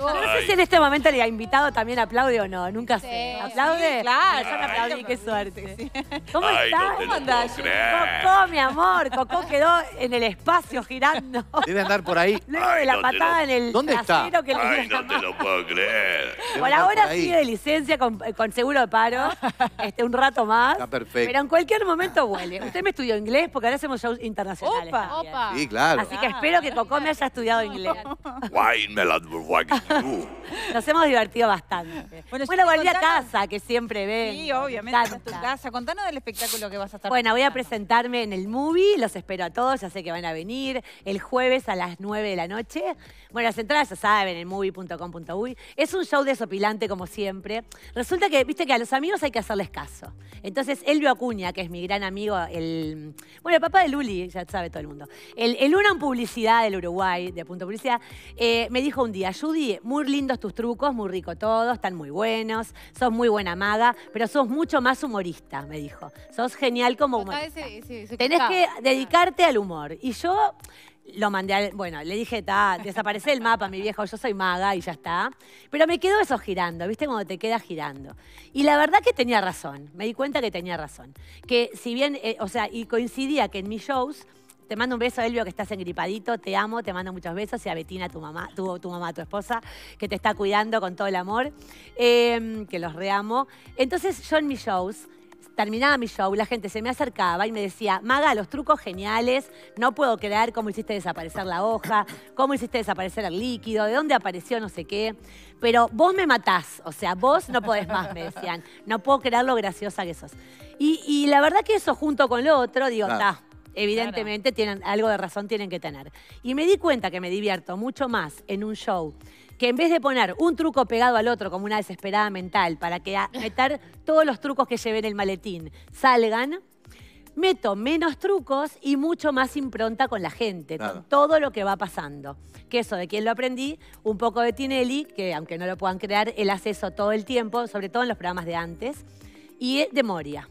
No sé si en este momento le ha invitado también aplaude o no, nunca sé. ¿Aplaude? claro. Ya me aplaudí, qué suerte. ¿Cómo está estás? ¿Cómo andás, Cocó, mi amor. Cocó quedó en el espacio girando. Debe andar por ahí. Luego de la patada en el ¿Dónde está? que no te lo puedo creer. Por ahora sigue de licencia con, seguro de paro, este, un rato más. Está perfecto. Pero en cualquier momento huele Usted me estudió inglés porque ahora hacemos shows internacionales. Opa. Opa. Sí, claro. Así que espero que Cocó me haya estudiado inglés. Wine me Nos hemos divertido bastante. Bueno, bueno volví a casa, que siempre ven. Sí, obviamente, en tu casa. Contanos del espectáculo que vas a estar Bueno, voy a presentarme en el movie, los espero a todos, ya sé que van a venir, el jueves a las 9 de la noche. Bueno, las entradas ya saben, en movie.com.uy. Es un show desopilante, como siempre. Resulta que, viste, que a los amigos hay que hacerles caso. Entonces, Elvio Acuña, que es mi gran amigo, el... Bueno, el papá de Luli, ya sabe todo el mundo. El, uno en Publicidad del Uruguay, de Punto Publicidad, eh, me dijo, un día, Judy, muy lindos tus trucos, muy rico todo, están muy buenos, sos muy buena maga, pero sos mucho más humorista, me dijo. Sos genial como humorista. Tenés que dedicarte al humor. Y yo lo mandé bueno, le dije, ta, desaparece el mapa, mi viejo, yo soy maga y ya está. Pero me quedó eso girando, ¿viste? Cuando te queda girando. Y la verdad que tenía razón, me di cuenta que tenía razón. Que si bien, eh, o sea, y coincidía que en mis shows te mando un beso, Elvio, que estás engripadito. Te amo, te mando muchos besos. Y a Betina, tu mamá, tu, mamá, tu esposa, que te está cuidando con todo el amor. Em, que los reamo. Entonces, yo en mis shows terminaba mi show, la gente se me acercaba y me decía, Maga, los trucos geniales, no puedo creer cómo hiciste desaparecer la hoja, cómo hiciste desaparecer el líquido, de dónde apareció no sé qué. Pero vos me matás, o sea, vos no podés más, me decían. No puedo creer lo graciosa que sos. Y, la verdad que eso junto con lo otro, digo, está, Evidentemente tienen algo de razón tienen que tener. Y me di cuenta que me divierto mucho más en un show que en vez de poner un truco pegado al otro como una desesperada mental para que a meter todos los trucos que llevé en el maletín salgan, meto menos trucos y mucho más impronta con la gente, con todo lo que va pasando. Que eso de quien lo aprendí, un poco de Tinelli, que aunque no lo puedan crear, él hace eso todo el tiempo, sobre todo en los programas de antes, y de Moria,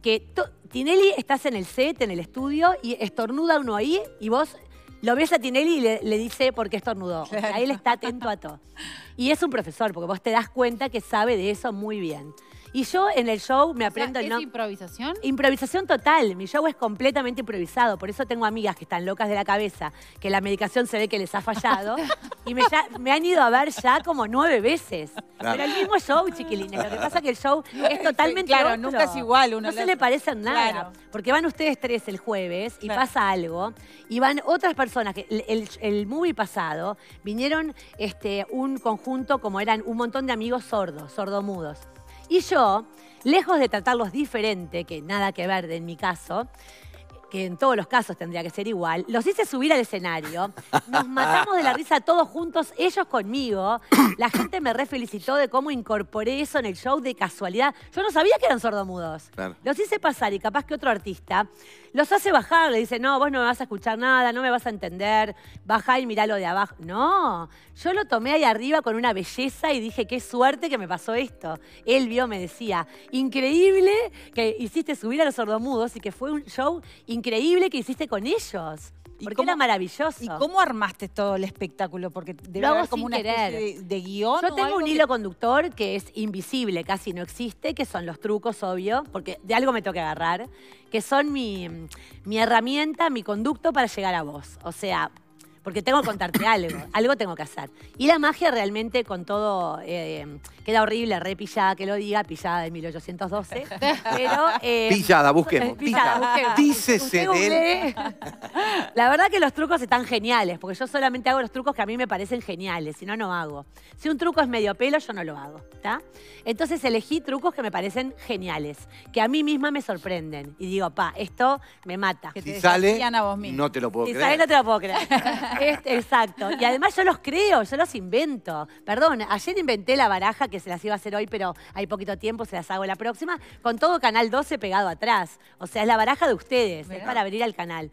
que Tinelli estás en el set, en el estudio, y estornuda uno ahí y vos lo ves a Tinelli y le, dice por qué estornudó. O sea, él está atento a todo. Y es un profesor, porque vos te das cuenta que sabe de eso muy bien. Y yo en el show me aprendo... ¿Es improvisación? Improvisación total. Mi show es completamente improvisado. Por eso tengo amigas que están locas de la cabeza, que la medicación se ve que les ha fallado. Y me, han ido a ver ya como nueve veces. Pero el mismo show, chiquilines. Lo que pasa es que el show es totalmente Claro, nunca es igual. Uno no se le parecen nada. Porque van ustedes tres el jueves y pasa algo. Y van otras personas. que El, el, movie pasado vinieron este, un conjunto como eran un montón de amigos sordos, sordomudos. Y yo, lejos de tratarlos diferente, que nada que ver en mi caso, que en todos los casos tendría que ser igual, los hice subir al escenario, nos matamos de la risa todos juntos, ellos conmigo, la gente me refelicitó de cómo incorporé eso en el show de casualidad. Yo no sabía que eran sordomudos. Los hice pasar y capaz que otro artista los hace bajar, le dice, no, vos no me vas a escuchar nada, no me vas a entender, baja y mirá lo de abajo. No, yo lo tomé ahí arriba con una belleza y dije, qué suerte que me pasó esto. Él vio, me decía, increíble que hiciste subir a los sordomudos y que fue un show increíble increíble que hiciste con ellos. Porque era maravilloso. ¿Y cómo armaste todo el espectáculo? Porque debe haber como una especie de, guión. Yo tengo un hilo conductor que es invisible, casi no existe, que son los trucos, obvio, porque de algo me toca agarrar, que son mi, mi herramienta, mi conducto para llegar a vos. O sea, porque tengo que contarte algo, algo tengo que hacer. Y la magia realmente con todo, eh, queda horrible, re pillada que lo diga, pillada de 1812, pero... Eh, pillada, busquemos. Pillada, busquemos. Dícese de La verdad que los trucos están geniales, porque yo solamente hago los trucos que a mí me parecen geniales, si no, no hago. Si un truco es medio pelo, yo no lo hago, ¿está? Entonces elegí trucos que me parecen geniales, que a mí misma me sorprenden. Y digo, pa, esto me mata. Que si sale, no te lo puedo Sale, no te lo puedo creer. Este, exacto. Y además yo los creo, yo los invento. Perdón, ayer inventé la baraja que se las iba a hacer hoy, pero hay poquito tiempo, se las hago la próxima, con todo Canal 12 pegado atrás. O sea, es la baraja de ustedes, es para abrir al canal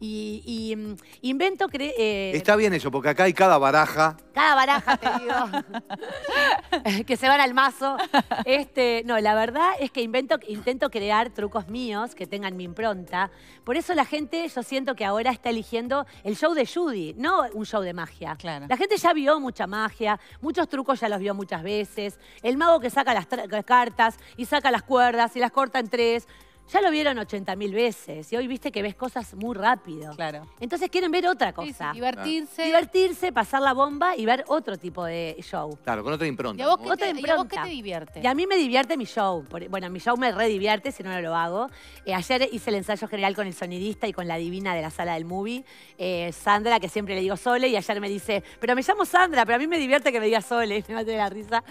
y, mm, invento... Eh, está bien eso, porque acá hay cada baraja. Cada baraja, te digo. que se van al mazo. Este, no, la verdad es que invento, intento crear trucos míos que tengan mi impronta. Por eso la gente, yo siento que ahora está eligiendo el show de Judy, no un show de magia. La gente ya vio mucha magia, muchos trucos ya los vio muchas veces. El mago que saca las cartas y saca las cuerdas y las corta en tres. Ya lo vieron 80.000 veces y hoy viste que ves cosas muy rápido. Claro. Entonces quieren ver otra cosa. divertirse. Ah. Divertirse, pasar la bomba y ver otro tipo de show. Claro, con otra impronta. ¿Y a vos qué, te, divierte? Y a mí me divierte mi show. Bueno, mi show me redivierte si no, lo hago. Eh, ayer hice el ensayo general con el sonidista y con la divina de la sala del movie, eh, Sandra, que siempre le digo Sole, y ayer me dice, pero me llamo Sandra, pero a mí me divierte que me diga Sole. Me a tener la risa.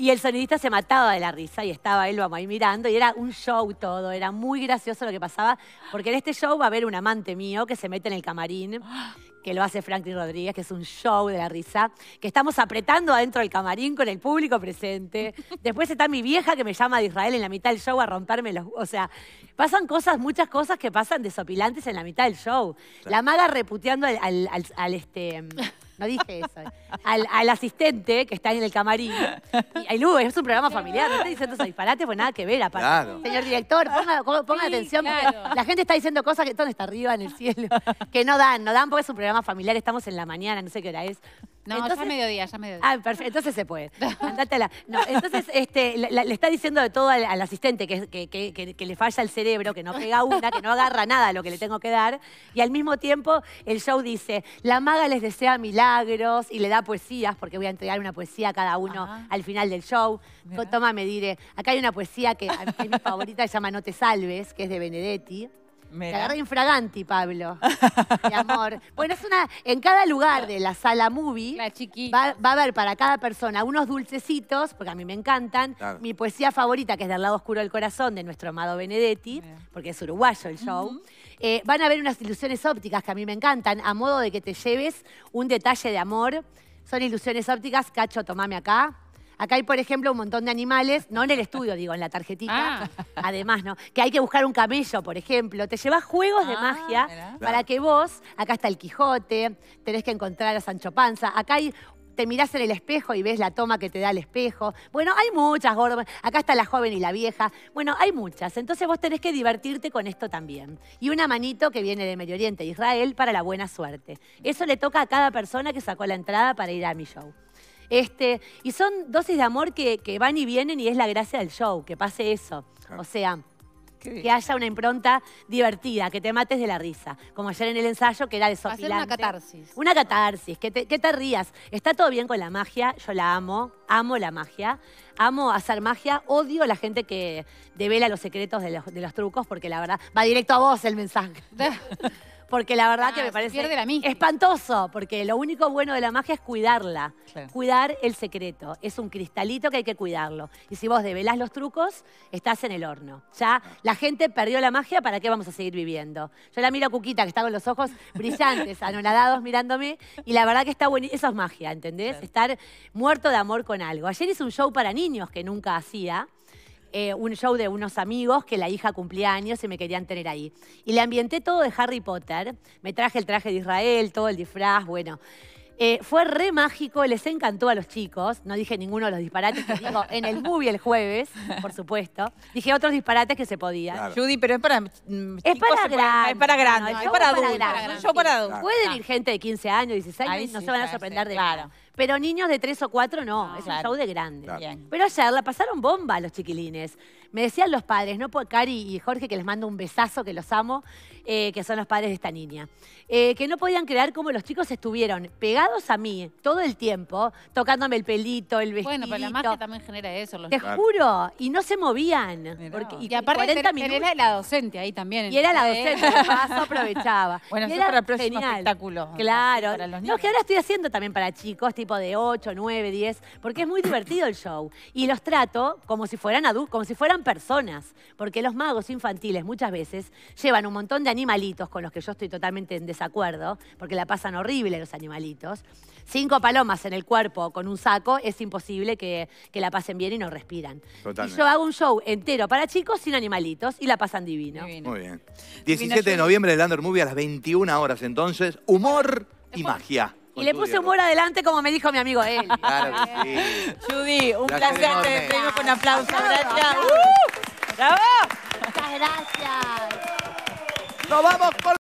Y el sonidista se mataba de la risa y estaba él, vamos, ahí mirando y era un show todo, era muy gracioso lo que pasaba, porque en este show va a haber un amante mío que se mete en el camarín, que lo hace Franklin Rodríguez, que es un show de la risa, que estamos apretando adentro del camarín con el público presente. Después está mi vieja que me llama de Israel en la mitad del show a romperme los... O sea, pasan cosas, muchas cosas que pasan desopilantes en la mitad del show. La maga reputeando al, al este... No dije eso. Al, asistente que está en el camarín. Y, Lu, es un programa familiar, no estoy diciendo eso disparate, pues nada que ver, aparte. Señor director, ponga, atención, la gente está diciendo cosas que todo está arriba en el cielo, que no dan, no dan porque es un programa familiar, estamos en la mañana, no sé qué hora es. No, entonces, ya es mediodía, ya mediodía. Ah, perfecto, entonces se puede. No, entonces este, le está diciendo de todo al, asistente que, le falla el cerebro, que no pega una, que no agarra nada a lo que le tengo que dar. Y al mismo tiempo el show dice, la maga les desea milagros y le da poesías, porque voy a entregar una poesía a cada uno al final del show. Toma, me diré. Acá hay una poesía que es mi favorita se llama No te salves, que es de Benedetti. Me Te agarra infraganti, Pablo. Mi amor. Bueno, una. En cada lugar de la sala movie va, a haber para cada persona unos dulcecitos, porque a mí me encantan. Mi poesía favorita, que es Del lado oscuro del corazón, de nuestro amado Benedetti, porque es uruguayo el show. Eh, van a haber unas ilusiones ópticas que a mí me encantan, a modo de que te lleves un detalle de amor. Son ilusiones ópticas, Cacho, tomame acá. Acá hay, por ejemplo, un montón de animales, no en el estudio, digo, en la tarjetita. Ah. Además, ¿no? Que hay que buscar un camello, por ejemplo. Te llevas juegos de ah, magia para que vos, acá está el Quijote, tenés que encontrar a Sancho Panza. Acá te mirás en el espejo y ves la toma que te da el espejo. Bueno, hay muchas, Gordo. Acá está la joven y la vieja. Bueno, hay muchas. Entonces vos tenés que divertirte con esto también. Y una manito que viene de Medio Oriente, Israel, para la buena suerte. Eso le toca a cada persona que sacó la entrada para ir a mi show. Este, y son dosis de amor que, van y vienen y es la gracia del show, que pase eso. O sea, que haya una impronta divertida, que te mates de la risa. Como ayer en el ensayo, que era desopilante. Hacer una catarsis. Una catarsis, que te, que te rías. Está todo bien con la magia, yo la amo, amo la magia. Amo hacer magia, odio a la gente que devela los secretos de los, de los trucos, porque la verdad va directo a vos el mensaje. porque la verdad que ah, me parece espantoso, porque lo único bueno de la magia es cuidarla, cuidar el secreto. Es un cristalito que hay que cuidarlo. Y si vos develás los trucos, estás en el horno. Ya la gente perdió la magia, ¿para qué vamos a seguir viviendo? Yo la miro a Cuquita, que está con los ojos brillantes, anonadados mirándome, y la verdad que está bueno. Eso es magia, ¿entendés? Estar muerto de amor con algo. Ayer hice un show para niños que nunca hacía. Eh, un show de unos amigos que la hija cumplía años y me querían tener ahí. Y le ambienté todo de Harry Potter. Me traje el traje de Israel, todo el disfraz, bueno. Eh, fue re mágico, les encantó a los chicos. No dije ninguno de los disparates que digo en el movie el jueves, por supuesto. Dije otros disparates que se podían. Judy, pero es para. Mm, es, para grande es para grandes. es para adultos. Para Yo para Puede ir gente de 15 años, 16 años, no se van a sorprender de claro. Pero niños de tres o cuatro no, es un show de grande. Pero ayer la pasaron bomba a los chiquilines. Me decían los padres, no Cari y Jorge, que les mando un besazo, que los amo, eh, que son los padres de esta niña, eh, que no podían creer cómo los chicos estuvieron pegados a mí todo el tiempo, tocándome el pelito, el vestido. Bueno, pero la magia también genera eso. Los... Te juro, y no se movían. Porque, y, aparte 40 minutos, era la docente ahí también. Y era la docente, aprovechaba. Bueno, eso para el próximo espectáculo. Claro. Para los No, que ahora estoy haciendo también para chicos, tipo de 8, 9, 10, porque es muy divertido el show. Y los trato como si fueran adultos, como si fueran personas, porque los magos infantiles muchas veces llevan un montón de animalitos con los que yo estoy totalmente en desacuerdo, porque la pasan horrible los animalitos. Cinco palomas en el cuerpo con un saco, es imposible que, la pasen bien y no respiran. Y yo hago un show entero para chicos sin animalitos y la pasan divino. Muy bien. 17 de noviembre el Under Movie a las 21 horas entonces. Humor y magia. Y le puse humor adelante como me dijo mi amigo él. Claro Judy, un placer. Te despedimos con aplausos. Gracias. ¡Bravo! Uh. Muchas gracias. Nos vamos con...